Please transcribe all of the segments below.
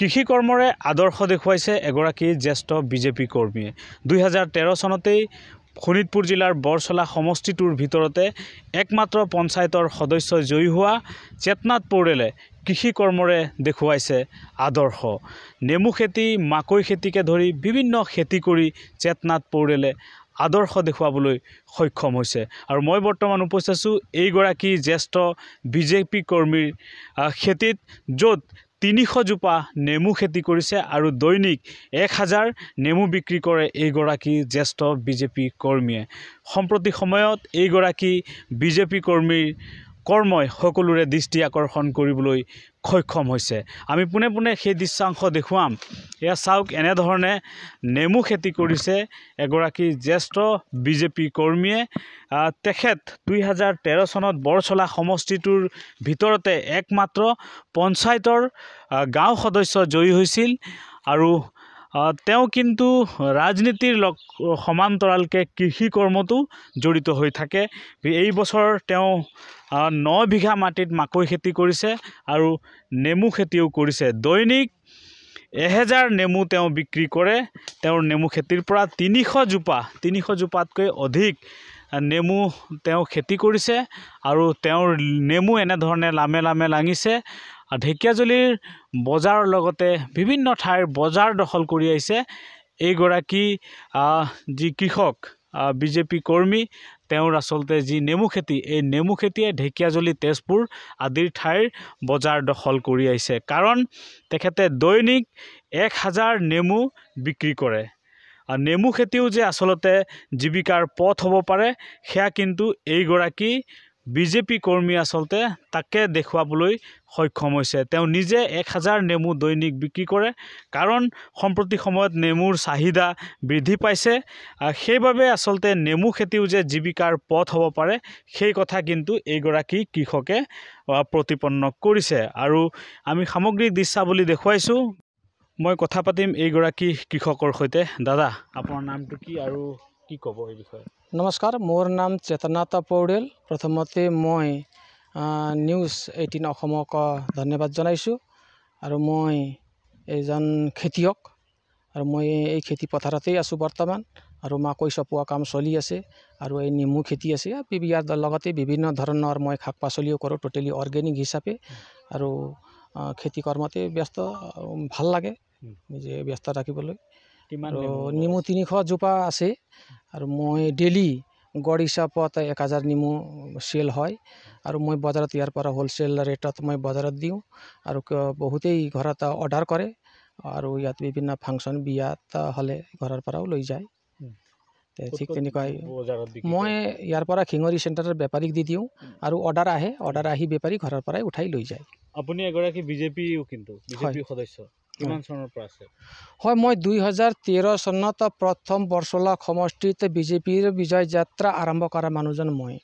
কৃষি কৰ্মৰে আদৰ্শ দেখুৱাইছে এগৰাকী জ্যেষ্ঠ বিজেপি কৰ্মীয়ে দুহেজাৰ তেৰ চনতেই শোণিতপুৰ জিলাৰ বৰচলা সমষ্টিটোৰ ভিতৰতে একমাত্ৰ পঞ্চায়তৰ সদস্য জয়ী হোৱা চেতনাথ পৌৰেলে কৃষি কৰ্মৰে দেখুৱাইছে আদৰ্শ নেমু খেতি মাকৈ খেতিকে ধৰি বিভিন্ন খেতি কৰি চেতনাথ পৌৰেলে আদৰ্শ দেখুৱাবলৈ সক্ষম হৈছে আৰু মই বৰ্তমান উপস্থিত আছোঁ এইগৰাকী জ্যেষ্ঠ বিজেপি কৰ্মীৰ খেতিত য'ত তিনিশ জোপা নেমু খেতি কৰিছে আৰু দৈনিক এক হাজাৰ নেমু বিক্ৰী কৰে এইগৰাকী জ্যেষ্ঠ বিজেপি কৰ্মীয়ে সম্প্ৰতি সময়ত এইগৰাকী বিজেপি কৰ্মীৰ কৰ্মই সকলোৰে দৃষ্টি আকৰ্ষণ কৰিবলৈ সক্ষম হৈছে আমি পোনে পোনে সেই দৃশ্যাংশ দেখুৱাম এয়া চাওক এনেধৰণে নেমু খেতি কৰিছে এগৰাকী জ্যেষ্ঠ বিজেপি কৰ্মীয়ে তেখেত দুই হাজাৰ তেৰ চনত বৰচলা সমষ্টিটোৰ ভিতৰতে একমাত্ৰ পঞ্চায়তৰ গাঁও সদস্য জয়ী হৈছিল আৰু তেওঁ কিন্তু ৰাজনীতিৰ লগ সমান্তৰালকৈ কৃষি কৰ্মতো জড়িত হৈ থাকে এই বছৰ তেওঁ ন বিঘা মাটিত মাকৈ খেতি কৰিছে আৰু নেমু খেতিও কৰিছে দৈনিক এহেজাৰ নেমু তেওঁ বিক্ৰী কৰে তেওঁৰ নেমু খেতিৰ পৰা তিনিশ জোপা তিনিশ জোপাতকৈ অধিক নেমু তেওঁ খেতি কৰিছে আৰু তেওঁৰ নেমু এনেধৰণে লামে লামে লাঙিছে আৰু ঢেকীয়াজুলিৰ বজাৰৰ লগতে বিভিন্ন ঠাইৰ বজাৰ দখল কৰি আহিছে এইগৰাকী যি কৃষক বি জে পি কৰ্মী তেওঁৰ আচলতে যি নেমু খেতি এই নেমু খেতিয়ে ঢেকীয়াজুলি তেজপুৰ আদিৰ ঠাইৰ বজাৰ দখল কৰি আহিছে কাৰণ তেখেতে দৈনিক এক হাজাৰ নেমু বিক্ৰী কৰে নেমু খেতিও যে আচলতে জীৱিকাৰ পথ হ'ব পাৰে সেয়া কিন্তু এইগৰাকী বিজেপি কৰ্মী আচলতে তাকে দেখুৱাবলৈ সক্ষম হৈছে তেওঁ নিজে এক হাজাৰ নেমু দৈনিক বিক্ৰী কৰে কাৰণ সম্প্ৰতি সময়ত নেমুৰ চাহিদা বৃদ্ধি পাইছে সেইবাবে আচলতে নেমু খেতিও যে জীৱিকাৰ পথ হ'ব পাৰে সেই কথা কিন্তু এইগৰাকী কৃষকে প্ৰতিপন্ন কৰিছে আৰু আমি সামগ্ৰিক দৃশ্যাৱলী দেখুৱাইছোঁ মই কথা পাতিম এইগৰাকী কৃষকৰ সৈতে দাদা আপোনাৰ নামটো কি আৰু কি ক'ব এই বিষয়ে নমস্কাৰ মোৰ নাম চেতনাতা পৌডেল প্ৰথমতে মই নিউজ এইটিন অসমক ধন্যবাদ জনাইছোঁ আৰু মই এজন খেতিয়ক আৰু মই এই খেতি পথাৰতেই আছোঁ বৰ্তমান আৰু মাকৈ চপোৱা কাম চলি আছে আৰু এই নেমু খেতি আছে ইয়াৰ লগতে বিভিন্ন ধৰণৰ মই শাক পাচলিও কৰোঁ টোটেলি অৰ্গেনিক হিচাপে আৰু খেতি কৰ্মতে ব্যস্ত ভাল লাগে নিজে ব্যস্ত ৰাখিবলৈ নেমু তিনিশ জোপা আছে আৰু মই ডেইলি গড় হিচাপত এক হাজাৰ নেমু চেল হয় আৰু মই বজাৰত ইয়াৰ পৰা হ'লচেল ৰেটত মই বজাৰত দিওঁ আৰু বহুতেই ঘৰত অৰ্ডাৰ কৰে আৰু ইয়াত বিভিন্ন ফাংচন বিয়াত হ'লে ঘৰৰ পৰাও লৈ যায় ঠিক তেনেকুৱাই মই ইয়াৰ পৰা খিঙৰি চেণ্টাৰৰ বেপাৰীক দি দিওঁ আৰু অৰ্ডাৰ আহে অৰ্ডাৰ আহি বেপাৰী ঘৰৰ পৰাই উঠাই লৈ যায় আপুনি এগৰাকী বিজেপিও কিন্তু বিজেপি সদস্য কিমান চনৰ পৰা আছে হয় মই দুই হাজাৰ তেৰ চনত প্ৰথম বৰচলা সমষ্টিত বিজেপিৰ বিজয় যাত্ৰা আৰম্ভ কৰা মানুহজন মই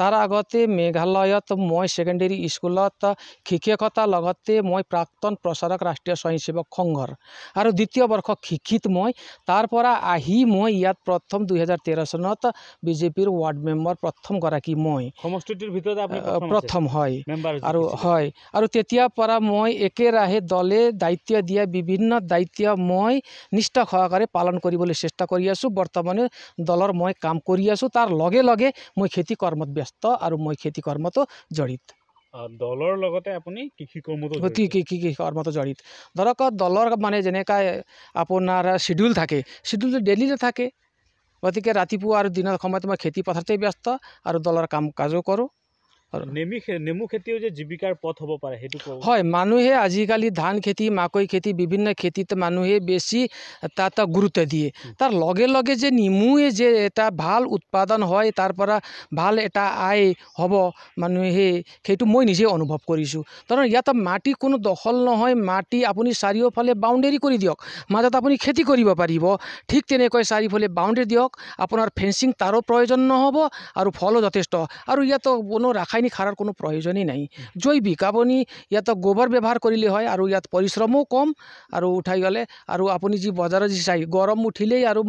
তাৰ আগতে মেঘালয়ত মই ছেকেণ্ডেৰী স্কুলত শিক্ষকতাৰ লগতে মই প্ৰাক্তন প্ৰচাৰক ৰাষ্ট্ৰীয় স্বয়ংসেৱক সংঘৰ আৰু দ্বিতীয় বৰ্ষক শিক্ষিত মই তাৰ পৰা আহি মই ইয়াত প্ৰথম দুহেজাৰ তেৰ চনত বিজেপিৰ ৱাৰ্ড মেম্বাৰ প্ৰথমগৰাকী মই সমষ্টিটোৰ ভিতৰত প্ৰথম হয় আৰু হয় আৰু তেতিয়াৰ পৰা মই একেৰাহে দলে দায়িত্ব দিয়া বিভিন্ন দায়িত্ব মই নিষ্ঠা সহকাৰে পালন কৰিবলৈ চেষ্টা কৰি আছোঁ বৰ্তমানে দলৰ মই কাম কৰি আছোঁ তাৰ লগে লগে মই খেতি কৰ্মত ব্যস্ত ব্যস্ত আৰু মই খেতি কৰ্মতো জড়িত দলৰ লগতে আপুনি কৃষি কৰ্মটো কৃষি কৃষি কৰ্মটো জড়িত ধৰক দলৰ মানে যেনেকৈ আপোনাৰ শ্বিডিউল থাকে শ্বিডিউলটো ডেইলি থাকে গতিকে ৰাতিপুৱা আৰু দিনৰ সময়ত মই খেতি পথাৰতে ব্যস্ত আৰু দলৰ কাম কাজো কৰোঁ নেমু খেতিও যে জীৱিকাৰ পথ হ'ব পাৰে হয় মানুহে আজিকালি ধান খেতি মাকৈ খেতি বিভিন্ন খেতিত মানুহে বেছি তাত গুৰুত্ব দিয়ে তাৰ লগে লগে যে নেমুৱে যে এটা ভাল উৎপাদন হয় তাৰ পৰা ভাল এটা আয় হ'ব মানুহে সেইটো মই নিজে অনুভৱ কৰিছোঁ ধৰক ইয়াত মাটি কোনো দখল নহয় মাটি আপুনি চাৰিওফালে বাউণ্ডেৰী কৰি দিয়ক মাজত আপুনি খেতি কৰিব পাৰিব ঠিক তেনেকৈ চাৰিওফালে বাউণ্ডেৰী দিয়ক আপোনাৰ ফেঞ্চিং তাৰো প্ৰয়োজন নহ'ব আৰু ফলো যথেষ্ট আৰু ইয়াত কোনো ৰাসায়নিক ৰাসায়নিক সাৰৰ কোনো প্ৰয়োজনেই নাই জৈৱিক আপুনি ইয়াত গোবৰ ব্যৱহাৰ কৰিলে হয় আৰু ইয়াত পৰিশ্ৰমো কম আৰু উঠাই গ'লে আৰু আপুনি যি বজাৰত যি চাই গৰম উঠিলেই আৰু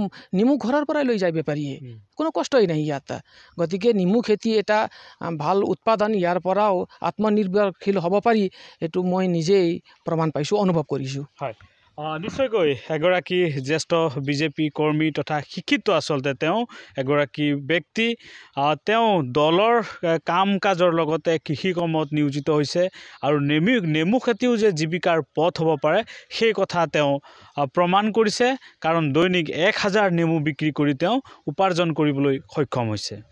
নিমু ঘৰৰ পৰাই লৈ যায় বেপাৰীয়ে কোনো কষ্টই নাই ইয়াত গতিকে নিমু খেতি এটা ভাল উৎপাদন ইয়াৰ পৰাও আত্মনিৰ্ভৰশীল হ'ব পাৰি সেইটো মই নিজেই প্ৰমাণ পাইছোঁ অনুভৱ কৰিছোঁ হয় নিশ্চয়কৈ এগৰাকী জ্যেষ্ঠ বিজেপি কৰ্মী তথা শিক্ষিত আচলতে তেওঁ এগৰাকী ব্যক্তি তেওঁ দলৰ কাম কাজৰ লগতে কৃষি কৰ্মত নিয়োজিত হৈছে আৰু নেমু নেমু খেতিও যে জীৱিকাৰ পথ হ'ব পাৰে সেই কথা তেওঁ প্ৰমাণ কৰিছে কাৰণ দৈনিক এক হাজাৰ নেমু বিক্ৰী কৰি তেওঁ উপাৰ্জন কৰিবলৈ সক্ষম হৈছে